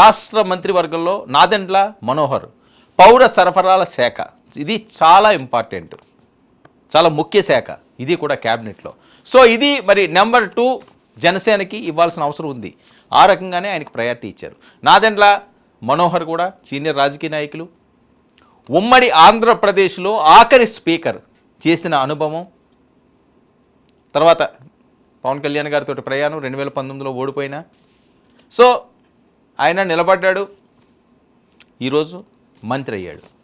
రాష్ట్ర మంత్రివర్గంలో నాదెండ్ల మనోహర్ పౌర సరఫరాల శాఖ ఇది చాలా ఇంపార్టెంట్ చాలా ముఖ్య శాఖ ఇది కూడా క్యాబినెట్లో సో ఇది మరి నెంబర్ టూ జనసేనకి ఇవ్వాల్సిన అవసరం ఉంది ఆ రకంగానే ఆయనకి ప్రయారిటీ ఇచ్చారు నాదెండ్ల మనోహర్ కూడా సీనియర్ రాజకీయ నాయకులు ఉమ్మడి ఆంధ్రప్రదేశ్లో ఆఖరి స్పీకర్ చేసిన అనుభవం తర్వాత పవన్ కళ్యాణ్ గారితో ప్రయాణం రెండు వేల పంతొమ్మిదిలో ఓడిపోయినా సో ఆయన నిలబడ్డాడు ఈరోజు మంత్రి అయ్యాడు